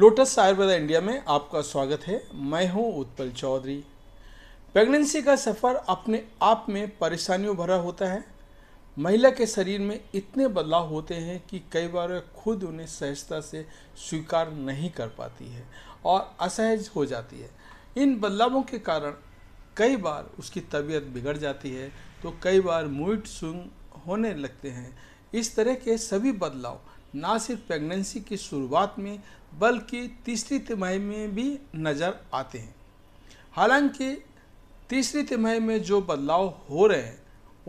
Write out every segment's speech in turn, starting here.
lotus Ayurveda India में आपका स्वागत है मैं हूं उत्पल चौधरी प्रेगनेंसी का सफ़र अपने आप में परेशानियों भरा होता है महिला के शरीर में इतने बदलाव होते हैं कि कई बार खुद उन्हें सहजता से स्वीकार नहीं कर पाती है और असहज हो जाती है इन बदलावों के कारण कई बार उसकी तबीयत बिगड़ जाती है तो कई बार मूड स्विंग होने लगते हैं इस तरह के सभी बदलाव ना सिर्फ प्रेगनेंसी की शुरुआत में बल्कि तीसरी तिमाही में भी नज़र आते हैं हालांकि तीसरी तिमाही में जो बदलाव हो रहे हैं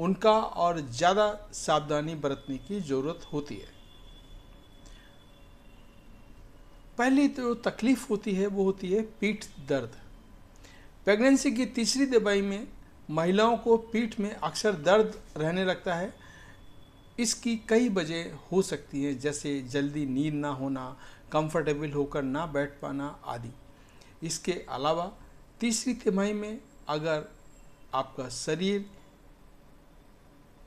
उनका और ज़्यादा सावधानी बरतने की ज़रूरत होती है पहली तो तकलीफ होती है वो होती है पीठ दर्द प्रेगनेंसी की तीसरी दवाई में महिलाओं को पीठ में अक्सर दर्द रहने लगता है इसकी कई वजह हो सकती हैं जैसे जल्दी नींद ना होना कंफर्टेबल होकर ना बैठ पाना आदि इसके अलावा तीसरी तिमाही में अगर आपका शरीर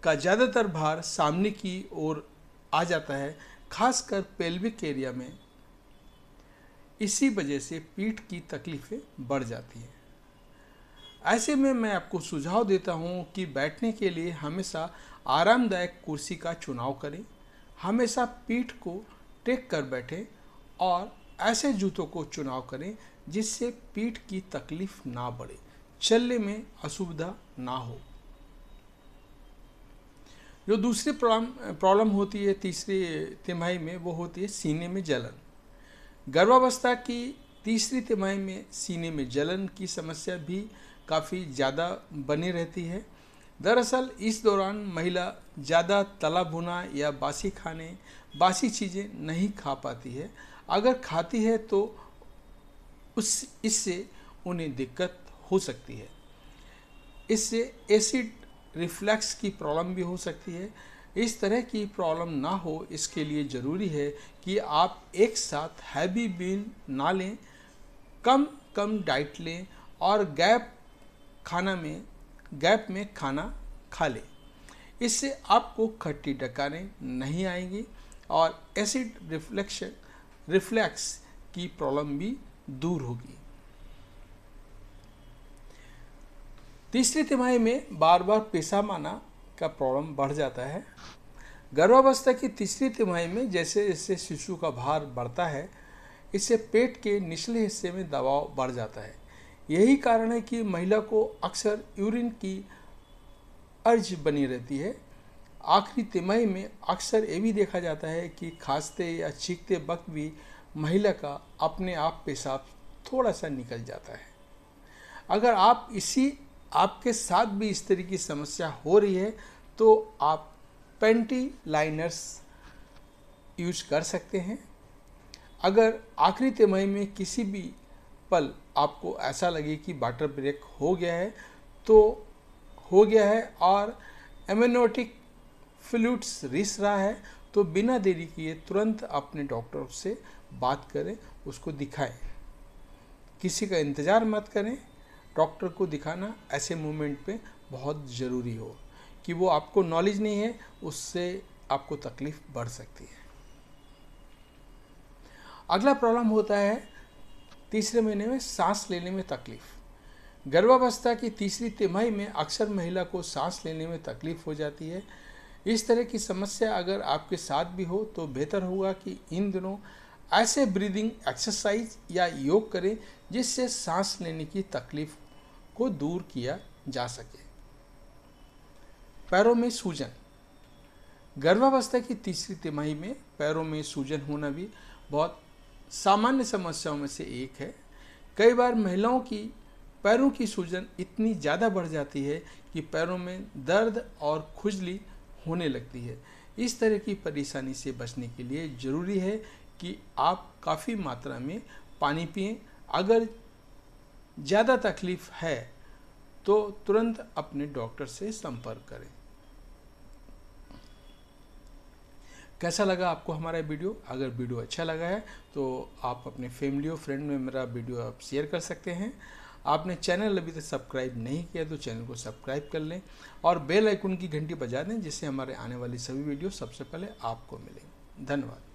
का ज़्यादातर भार सामने की ओर आ जाता है खासकर पेल्विक एरिया में इसी वजह से पीठ की तकलीफ़ें बढ़ जाती हैं ऐसे में मैं आपको सुझाव देता हूँ कि बैठने के लिए हमेशा आरामदायक कुर्सी का चुनाव करें हमेशा पीठ को टेक कर बैठें और ऐसे जूतों को चुनाव करें जिससे पीठ की तकलीफ ना बढ़े चलने में असुविधा ना हो जो दूसरी प्रॉब्लम प्रॉब्लम होती है तीसरी तिमाही में वो होती है सीने में जलन गर्भावस्था की तीसरी तिमाही में सीने में जलन की समस्या भी काफ़ी ज़्यादा बनी रहती है दरअसल इस दौरान महिला ज़्यादा तला भुना या बासी खाने बासी चीज़ें नहीं खा पाती है अगर खाती है तो उस इससे उन्हें दिक्कत हो सकती है इससे एसिड रिफ्लैक्स की प्रॉब्लम भी हो सकती है इस तरह की प्रॉब्लम ना हो इसके लिए ज़रूरी है कि आप एक साथ हैवी बीन ना लें कम कम डाइट लें और गैप खाना में गैप में खाना खा लें इससे आपको खट्टी डकारें नहीं आएंगी और एसिड रिफ्लेक्शन रिफ्लैक्स की प्रॉब्लम भी दूर होगी तीसरी तिमाही में बार बार पेशाब आना का प्रॉब्लम बढ़ जाता है गर्भावस्था की तीसरी तिमाही में जैसे जैसे शिशु का भार बढ़ता है इससे पेट के निचले हिस्से में दबाव बढ़ जाता है यही कारण है कि महिला को अक्सर यूरिन की अर्ज बनी रहती है आखिरी तिमाही में अक्सर ये भी देखा जाता है कि खांसते या छींकते वक्त भी महिला का अपने आप पेशाब थोड़ा सा निकल जाता है अगर आप इसी आपके साथ भी इस तरह की समस्या हो रही है तो आप पेंटी लाइनर्स यूज कर सकते हैं अगर आखिरी तिमाही में किसी भी पल आपको ऐसा लगे कि वाटर ब्रेक हो गया है तो हो गया है और एमेनोटिक फ्लूड्स रिस रहा है तो बिना देरी किए तुरंत अपने डॉक्टर से बात करें उसको दिखाएं किसी का इंतज़ार मत करें डॉक्टर को दिखाना ऐसे मोमेंट पे बहुत ज़रूरी हो कि वो आपको नॉलेज नहीं है उससे आपको तकलीफ़ बढ़ सकती है अगला प्रॉब्लम होता है तीसरे महीने में सांस लेने में तकलीफ गर्भावस्था की तीसरी तिमाही में अक्सर महिला को सांस लेने में तकलीफ हो जाती है इस तरह की समस्या अगर आपके साथ भी हो तो बेहतर होगा कि इन दिनों ऐसे ब्रीदिंग एक्सरसाइज या योग करें जिससे सांस लेने की तकलीफ को दूर किया जा सके पैरों में सूजन गर्भावस्था की तीसरी तिमाही में पैरों में सूजन होना भी बहुत सामान्य समस्याओं में से एक है कई बार महिलाओं की पैरों की सूजन इतनी ज़्यादा बढ़ जाती है कि पैरों में दर्द और खुजली होने लगती है इस तरह की परेशानी से बचने के लिए ज़रूरी है कि आप काफ़ी मात्रा में पानी पिए अगर ज़्यादा तकलीफ़ है तो तुरंत अपने डॉक्टर से संपर्क करें कैसा लगा आपको हमारा वीडियो अगर वीडियो अच्छा लगा है तो आप अपने फैमिली और फ्रेंड में मेरा वीडियो आप शेयर कर सकते हैं आपने चैनल अभी तक सब्सक्राइब नहीं किया तो चैनल को सब्सक्राइब कर लें और बेल आइकन की घंटी बजा दें जिससे हमारे आने वाली सभी वीडियो सबसे पहले आपको मिलेंगे धन्यवाद